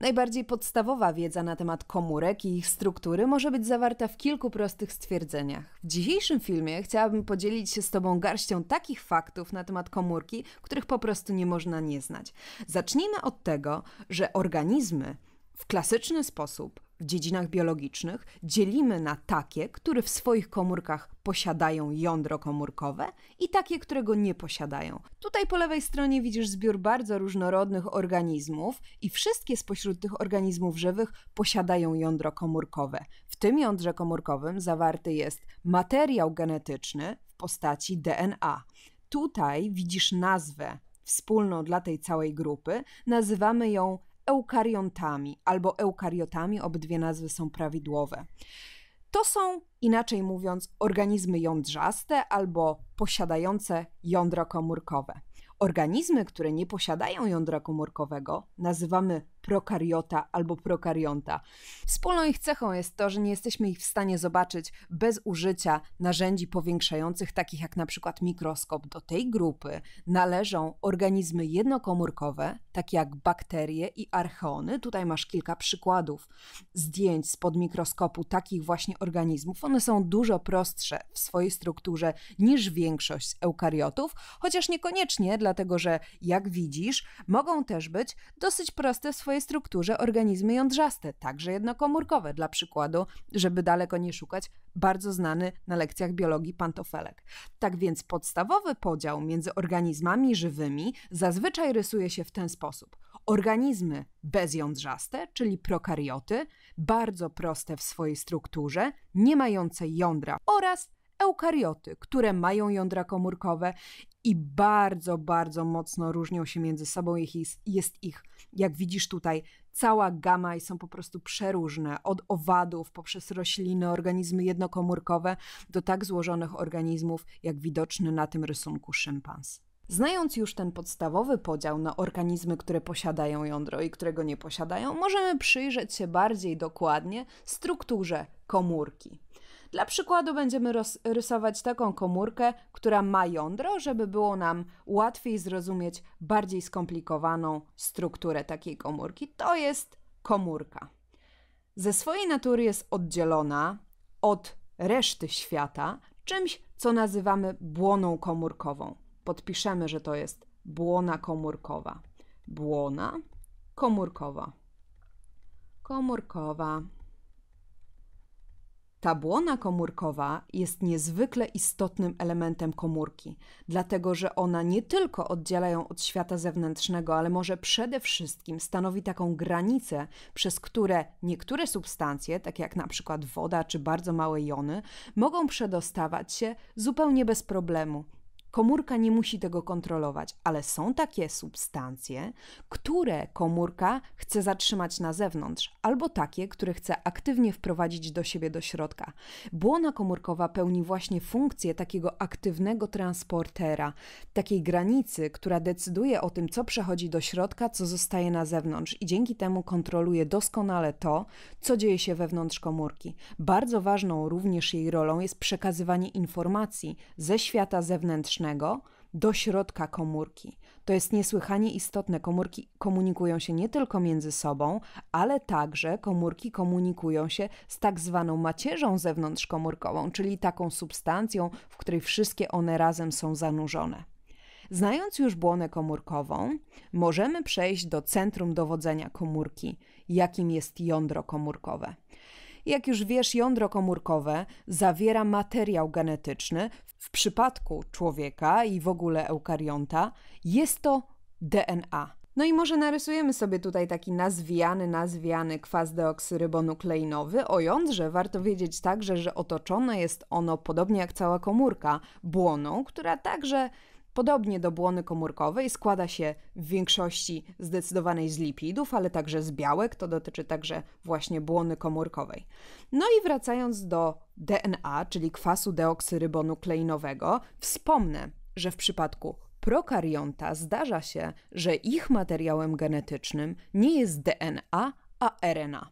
Najbardziej podstawowa wiedza na temat komórek i ich struktury może być zawarta w kilku prostych stwierdzeniach. W dzisiejszym filmie chciałabym podzielić się z Tobą garścią takich faktów na temat komórki, których po prostu nie można nie znać. Zacznijmy od tego, że organizmy w klasyczny sposób w dziedzinach biologicznych dzielimy na takie, które w swoich komórkach posiadają jądro komórkowe i takie, które go nie posiadają. Tutaj po lewej stronie widzisz zbiór bardzo różnorodnych organizmów i wszystkie spośród tych organizmów żywych posiadają jądro komórkowe. W tym jądrze komórkowym zawarty jest materiał genetyczny w postaci DNA. Tutaj widzisz nazwę wspólną dla tej całej grupy. Nazywamy ją eukariontami albo eukariotami, obydwie nazwy są prawidłowe. To są, inaczej mówiąc, organizmy jądrzaste albo posiadające jądro komórkowe. Organizmy, które nie posiadają jądra komórkowego, nazywamy prokariota albo prokarionta. Wspólną ich cechą jest to, że nie jesteśmy ich w stanie zobaczyć bez użycia narzędzi powiększających, takich jak na przykład mikroskop. Do tej grupy należą organizmy jednokomórkowe, takie jak bakterie i archeony. Tutaj masz kilka przykładów zdjęć spod mikroskopu takich właśnie organizmów. One są dużo prostsze w swojej strukturze niż większość eukariotów, chociaż niekoniecznie, dlatego że jak widzisz, mogą też być dosyć proste w swojej swojej strukturze organizmy jądrzaste, także jednokomórkowe, dla przykładu, żeby daleko nie szukać, bardzo znany na lekcjach biologii pantofelek. Tak więc podstawowy podział między organizmami żywymi zazwyczaj rysuje się w ten sposób. Organizmy bezjądrzaste, czyli prokarioty, bardzo proste w swojej strukturze, nie mające jądra oraz eukarioty, które mają jądra komórkowe i bardzo, bardzo mocno różnią się między sobą. Ich jest, jest ich, jak widzisz tutaj, cała gama i są po prostu przeróżne. Od owadów poprzez rośliny, organizmy jednokomórkowe do tak złożonych organizmów, jak widoczny na tym rysunku szympans. Znając już ten podstawowy podział na organizmy, które posiadają jądro i którego nie posiadają, możemy przyjrzeć się bardziej dokładnie strukturze komórki. Dla przykładu będziemy rysować taką komórkę, która ma jądro, żeby było nam łatwiej zrozumieć bardziej skomplikowaną strukturę takiej komórki. To jest komórka. Ze swojej natury jest oddzielona od reszty świata czymś, co nazywamy błoną komórkową. Podpiszemy, że to jest błona komórkowa. Błona komórkowa. Komórkowa. Ta błona komórkowa jest niezwykle istotnym elementem komórki, dlatego że ona nie tylko oddziela ją od świata zewnętrznego, ale może przede wszystkim stanowi taką granicę, przez które niektóre substancje, takie jak na przykład woda czy bardzo małe jony, mogą przedostawać się zupełnie bez problemu. Komórka nie musi tego kontrolować, ale są takie substancje, które komórka chce zatrzymać na zewnątrz, albo takie, które chce aktywnie wprowadzić do siebie do środka. Błona komórkowa pełni właśnie funkcję takiego aktywnego transportera, takiej granicy, która decyduje o tym, co przechodzi do środka, co zostaje na zewnątrz i dzięki temu kontroluje doskonale to, co dzieje się wewnątrz komórki. Bardzo ważną również jej rolą jest przekazywanie informacji ze świata zewnętrznego do środka komórki. To jest niesłychanie istotne. Komórki komunikują się nie tylko między sobą, ale także komórki komunikują się z tak zwaną macierzą zewnątrzkomórkową, czyli taką substancją, w której wszystkie one razem są zanurzone. Znając już błonę komórkową, możemy przejść do centrum dowodzenia komórki, jakim jest jądro komórkowe. Jak już wiesz, jądro komórkowe zawiera materiał genetyczny, w przypadku człowieka i w ogóle eukarionta jest to DNA. No i może narysujemy sobie tutaj taki nazwijany, nazwijany kwas deoksyrybonukleinowy, O że warto wiedzieć także, że otoczone jest ono, podobnie jak cała komórka, błoną, która także Podobnie do błony komórkowej składa się w większości zdecydowanej z lipidów, ale także z białek, to dotyczy także właśnie błony komórkowej. No i wracając do DNA, czyli kwasu deoksyrybonukleinowego, wspomnę, że w przypadku prokarionta zdarza się, że ich materiałem genetycznym nie jest DNA, a RNA.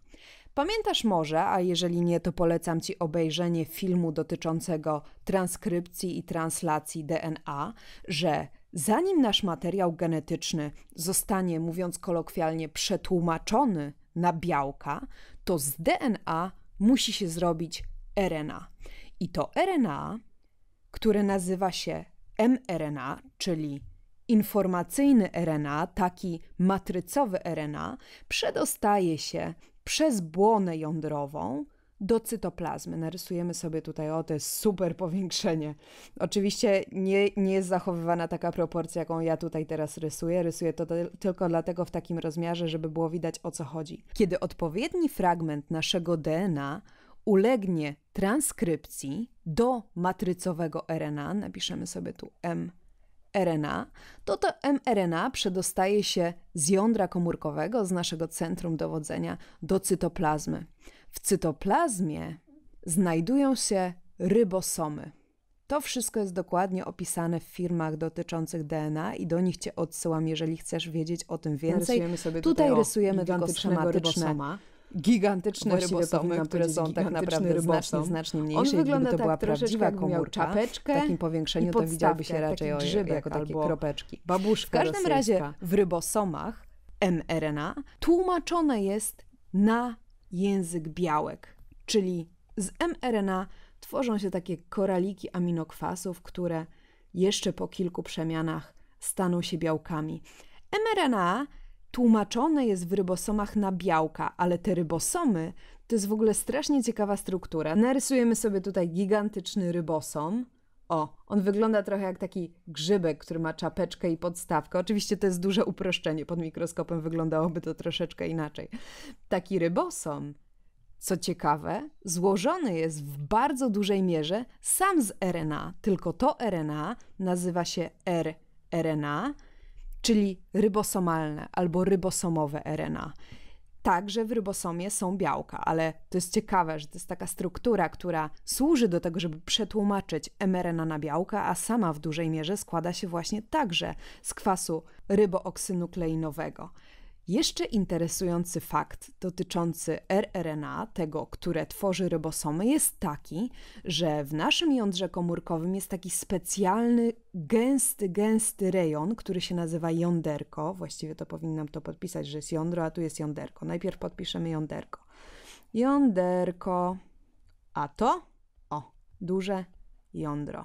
Pamiętasz może, a jeżeli nie, to polecam Ci obejrzenie filmu dotyczącego transkrypcji i translacji DNA, że zanim nasz materiał genetyczny zostanie, mówiąc kolokwialnie, przetłumaczony na białka, to z DNA musi się zrobić RNA. I to RNA, które nazywa się mRNA, czyli informacyjny RNA, taki matrycowy RNA, przedostaje się przez błonę jądrową do cytoplazmy. Narysujemy sobie tutaj, o to jest super powiększenie. Oczywiście nie, nie jest zachowywana taka proporcja, jaką ja tutaj teraz rysuję. Rysuję to tylko dlatego w takim rozmiarze, żeby było widać o co chodzi. Kiedy odpowiedni fragment naszego DNA ulegnie transkrypcji do matrycowego RNA, napiszemy sobie tu M RNA, to to mRNA przedostaje się z jądra komórkowego, z naszego centrum dowodzenia, do cytoplazmy. W cytoplazmie znajdują się rybosomy. To wszystko jest dokładnie opisane w firmach dotyczących DNA i do nich Cię odsyłam, jeżeli chcesz wiedzieć o tym więcej. Rysujemy tutaj, tutaj, rysujemy tylko schematyczne rybosoma gigantyczne Właściwie rybosomy, które są tak naprawdę rybosom. znacznie, znacznie mniejsze. On wygląda to tak była prawdziwa komórka, czapeczkę w takim powiększeniu to widziałby się raczej o, jako takie kropeczki. Babuszka w każdym rosyjska. razie w rybosomach mRNA tłumaczone jest na język białek, czyli z mRNA tworzą się takie koraliki aminokwasów, które jeszcze po kilku przemianach staną się białkami. mRNA tłumaczone jest w rybosomach na białka, ale te rybosomy to jest w ogóle strasznie ciekawa struktura. Narysujemy sobie tutaj gigantyczny rybosom. O, on wygląda trochę jak taki grzybek, który ma czapeczkę i podstawkę. Oczywiście to jest duże uproszczenie, pod mikroskopem wyglądałoby to troszeczkę inaczej. Taki rybosom, co ciekawe, złożony jest w bardzo dużej mierze sam z RNA, tylko to RNA nazywa się rRNA, czyli rybosomalne albo rybosomowe RNA. Także w rybosomie są białka, ale to jest ciekawe, że to jest taka struktura, która służy do tego, żeby przetłumaczyć mRNA na białka, a sama w dużej mierze składa się właśnie także z kwasu rybooksynukleinowego. Jeszcze interesujący fakt dotyczący rRNA, tego, które tworzy rybosomy, jest taki, że w naszym jądrze komórkowym jest taki specjalny, gęsty, gęsty rejon, który się nazywa jąderko. Właściwie to powinnam to podpisać, że jest jądro, a tu jest jąderko. Najpierw podpiszemy jąderko. Jąderko, a to, o, duże jądro.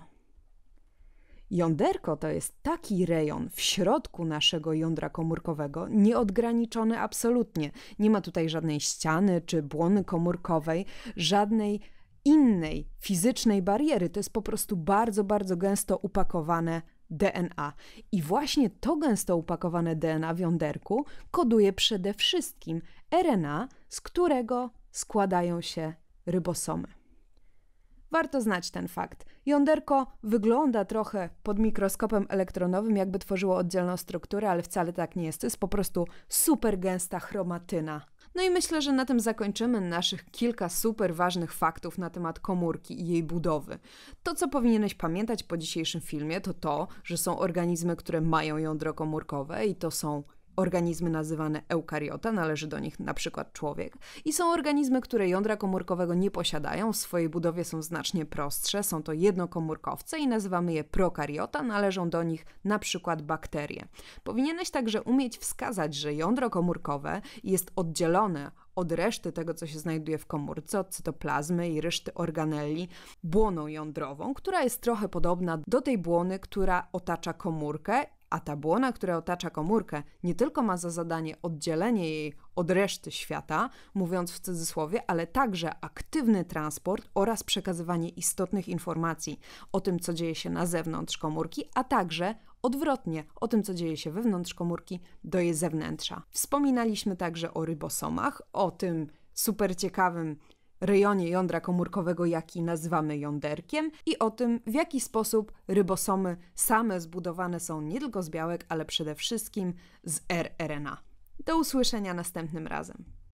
Jąderko to jest taki rejon w środku naszego jądra komórkowego, nieodgraniczony absolutnie. Nie ma tutaj żadnej ściany czy błony komórkowej, żadnej innej fizycznej bariery. To jest po prostu bardzo, bardzo gęsto upakowane DNA. I właśnie to gęsto upakowane DNA w jąderku koduje przede wszystkim RNA, z którego składają się rybosomy. Warto znać ten fakt. Jąderko wygląda trochę pod mikroskopem elektronowym, jakby tworzyło oddzielną strukturę, ale wcale tak nie jest. To jest po prostu super gęsta chromatyna. No i myślę, że na tym zakończymy naszych kilka super ważnych faktów na temat komórki i jej budowy. To, co powinieneś pamiętać po dzisiejszym filmie, to to, że są organizmy, które mają jądro komórkowe i to są Organizmy nazywane eukariota, należy do nich na przykład człowiek. I są organizmy, które jądra komórkowego nie posiadają, w swojej budowie są znacznie prostsze, są to jednokomórkowce i nazywamy je prokariota, należą do nich na przykład bakterie. Powinieneś także umieć wskazać, że jądro komórkowe jest oddzielone od reszty tego, co się znajduje w komórce, od cytoplazmy i reszty organeli, błoną jądrową, która jest trochę podobna do tej błony, która otacza komórkę a ta błona, która otacza komórkę, nie tylko ma za zadanie oddzielenie jej od reszty świata, mówiąc w cudzysłowie, ale także aktywny transport oraz przekazywanie istotnych informacji o tym, co dzieje się na zewnątrz komórki, a także odwrotnie o tym, co dzieje się wewnątrz komórki do jej zewnętrza. Wspominaliśmy także o rybosomach, o tym super ciekawym rejonie jądra komórkowego, jaki nazywamy jąderkiem, i o tym, w jaki sposób rybosomy same zbudowane są nie tylko z białek, ale przede wszystkim z rRNA. Do usłyszenia następnym razem.